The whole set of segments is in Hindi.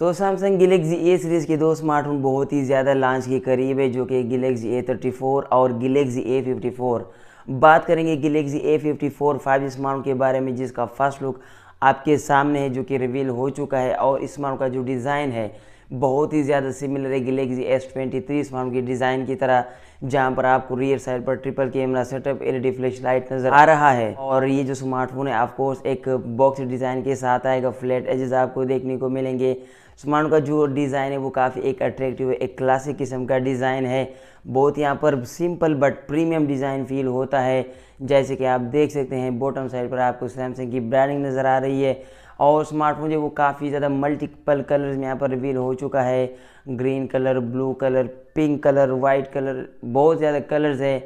तो सैमसंग गलेक्सी ए सीरीज़ के दो स्मार्टफोन बहुत ही ज़्यादा लॉन्च के करीब है जो कि गलेक्सी ए थर्टी फोर और गलेक्सी ए फिफ्टी फोर बात करेंगे Galaxy A fifty four five G smartphone के बारे में जिसका फर्स्ट लुक आपके सामने है जो कि रिवील हो चुका है और इस स्मार्टफोन का जो डिज़ाइन है बहुत ही ज़्यादा सिमिलर है Galaxy S twenty three smartphone की डिज़ाइन की तरह जहाँ पर आपको रियर साइड पर triple camera setup LED flash light नज़र आ रहा है और ये जो स्मार्टफोन है ऑफकोर्स एक बॉक्स डिज़ाइन के साथ आएगा फ्लैट एजेस आपको देखने को मिलेंगे स्मार्ट का जो डिज़ाइन है वो काफ़ी एक अट्रैक्टिव है एक क्लासिक किस्म का डिज़ाइन है बहुत यहाँ पर simple but premium design feel होता है जैसे कि आप देख सकते हैं बॉटम साइड पर आपको सैमसंग की ब्रांडिंग नज़र आ रही है और स्मार्टफोन जो वो काफ़ी ज़्यादा मल्टीपल कलर्स में यहाँ पर रिवील हो चुका है green colour blue colour pink colour white colour बहुत ज़्यादा कलर्स है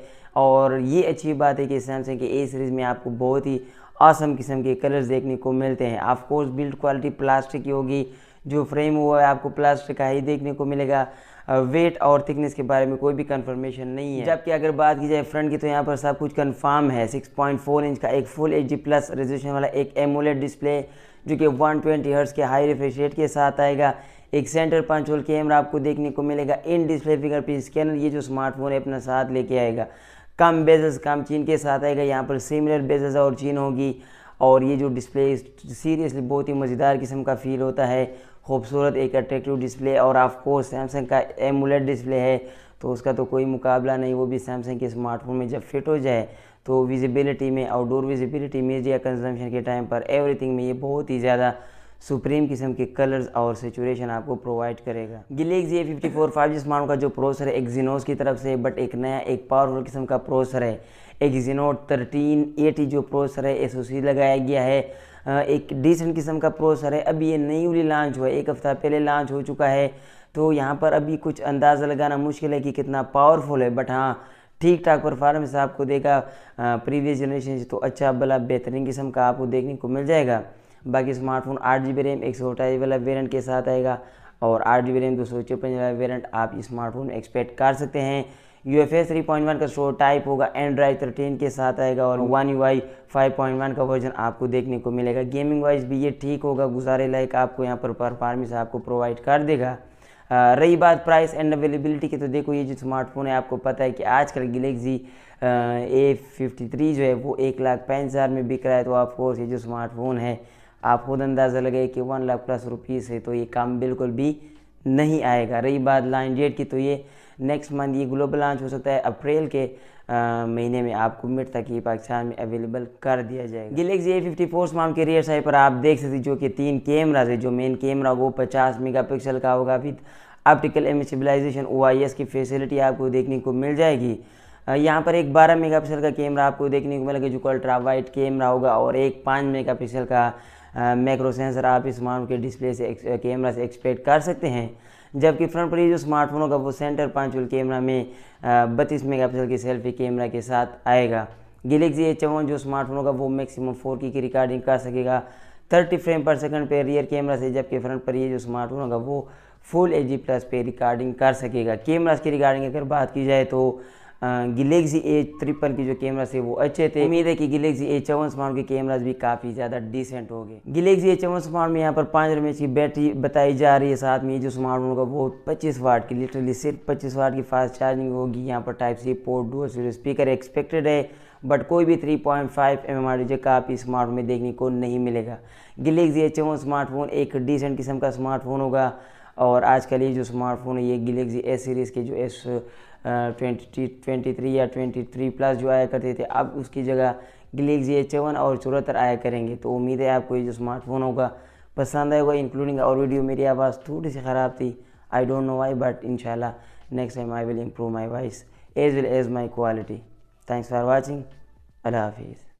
और ये अच्छी बात है कि सैमसंग के ए सीरीज़ में आपको बहुत ही आसम किस्म के कलर्स देखने को मिलते हैं ऑफकोर्स बिल्ड क्वालिटी प्लास्टिक की होगी जो फ्रेम हुआ है आपको प्लास्टिक का ही देखने को मिलेगा वेट और थिकनेस के बारे में कोई भी कंफर्मेशन नहीं है जबकि अगर बात की जाए फ्रंट की तो यहाँ पर सब कुछ कंफर्म है 6.4 इंच का एक फुल एच प्लस रेजोल्यूशन वाला एक एमोलेट डिस्प्ले जो कि 120 ट्वेंटी के हाई रिफ्रेश रेट के साथ आएगा एक सेंटर पाँच होल कैमरा आपको देखने को मिलेगा इन डिस्प्ले फिंगर स्कैनर ये जो स्मार्टफोन है अपना साथ लेके आएगा कम बेजस कम चीन के साथ आएगा यहाँ पर सिमिलर बेजस और चीन होगी और ये जो डिस्प्ले सीरियसली बहुत ही मज़ेदार किस्म का फील होता है खूबसूरत एक अट्रैक्टिव डिस्प्ले और ऑफकोर्स सैमसंग का एमुलेट डिस्प्ले है तो उसका तो कोई मुकाबला नहीं वो भी सैमसंग के स्मार्टफोन में जब फिट हो जाए तो विजिबिलिटी में आउटडोर विजिबिलिटी मीडिया कंजम्पशन के टाइम पर एवरीथिंग में ये बहुत ही ज़्यादा सुप्रीम किस्म के कलर्स और सेचुरेशन आपको प्रोवाइड करेगा Galaxy A fifty four five जिस स्मार्ट का जो प्रोसेसर है एक्जिनोस की तरफ से बट एक नया एक पावरफुल किस्म का प्रोसेसर है एक्जिनो थर्टीन एटी जो प्रोसेसर है एस लगाया गया है एक डिसेंट किस्म का प्रोसेसर है अभी ये न्यूली लॉन्च हुआ है एक हफ़्ता पहले लॉन्च हो चुका है तो यहाँ पर अभी कुछ अंदाज़ा लगाना मुश्किल है कि कितना पावरफुल है बट हाँ ठीक ठाक परफॉर्मेंस आपको देगा प्रीवियस जनरेशन से तो अच्छा भला बेहतरीन किस्म का आपको देखने को मिल जाएगा बाकी स्मार्टफोन आठ जी बी रैम एक सौ अठाईस वाला वेरियंट के साथ आएगा और आठ जी बी रैम दो सौ चौपन वाला वेरियंट आप स्मार्टफोन एक्सपेक्ट कर सकते हैं U F S three point one का शो टाइप होगा एंड्राइड थर्टीन के साथ आएगा और One U I five point one का वर्जन आपको देखने को मिलेगा गेमिंग वाइज भी ये ठीक होगा गुजारे लायक आपको यहाँ पर परफॉर्मेंस आपको प्रोवाइड कर देगा रही बात प्राइस एंड अवेलेबिलिटी की तो देखो ये जो स्मार्टफोन है आपको पता है कि आजकल गलेक्सी ए फिफ्टी थ्री जो है वो एक लाख पैंतीस हज़ार में बिक रहा है तो ऑफकोर्स ये जो स्मार्टफोन है आप खुद अंदाज़ा लगाए कि वन लाख प्लस रुपीज़ है तो ये काम बिल्कुल भी नहीं आएगा रही बात लाइन डेट की तो ये नेक्स्ट मंथ ये ग्लोबल लॉन्च हो सकता है अप्रैल के आ, महीने में आपको मिट तक ये पाकिस्तान में अवेलेबल कर दिया जाएगा Galaxy A fifty four smart के रियर साइड पर आप देख सकते जो कि तीन कैमराज है जो मेन कैमरा वो पचास मेगा पिक्सल का होगा फिर optical image stabilization O I S की फैसिलिटी आपको देखने को मिल जाएगी यहाँ पर एक 12 मेगापिक्सल का कैमरा आपको देखने को मिलेगा जो कि अल्ट्रा वाइट कैमरा होगा और एक 5 मेगापिक्सल का मैक्रो सेंसर आप इस स्मार्टफोन के डिस्प्ले से कैमरा से एक्सपेक्ट कर सकते हैं जबकि फ्रंट पर ये जो स्मार्टफोन होगा वो सेंटर पाँच कैमरा में बत्तीस पिक्सल की सेल्फी कैमरा के साथ आएगा गैलेक्सी एच चौवन जो स्मार्टफोन होगा वो मैक्सिमम फोर की रिकॉर्डिंग कर सकेगा थर्टी फ्रेम पर सेकंड पे रियर कैमरा से जबकि फ्रंट पर ये जो स्मार्टफोन होगा वो फुल एच प्लस पे रिकॉर्डिंग कर सकेगा कैमरास की रिकॉर्डिंग अगर बात की जाए तो गलेक्सी ए तिरपन की जो कैमरा है वो अच्छे थे उम्मीद है कि गलेक्सी ए चौवन स्मार्ट के कैमराज भी काफ़ी ज़्यादा डिसेंट हो गए गलेक्सी ए चौवन स्मार्ट में यहाँ पर पाँच एम की बैटरी बताई जा रही है साथ में ये जो स्मार्ट होगा वो पच्चीस वाट की लिटरली सिर्फ पच्चीस वाट की फास्ट चार्जिंग होगी यहाँ पर टाइप सी पोर्ट डो स्पीकर एक्सपेक्टेड है बट कोई भी 3.5 पॉइंट फाइव एम एम जगह आप स्मार्ट में देखने को नहीं मिलेगा गलेक्सी एच स्मार्टफोन एक डिसेंट किस्म का स्मार्टफोन होगा और आजकल ये जो स्मार्टफोन है ये गलेक्सी ए सीरीज़ के जो एस ट्वेंटी ट्वेंटी थ्री या ट्वेंटी थ्री प्लस जो आया करते थे अब उसकी जगह गलेक्सी एच वन और चौहत्तर आया करेंगे तो उम्मीद है आपको ये जो स्मार्टफोन होगा पसंद आएगा इंक्लूडिंग और वीडियो मेरी आवाज़ थोड़ी सी ख़राब थी I don't know why but in next time I will improve my voice as well as my quality thanks for watching अल्लाह हाफिज़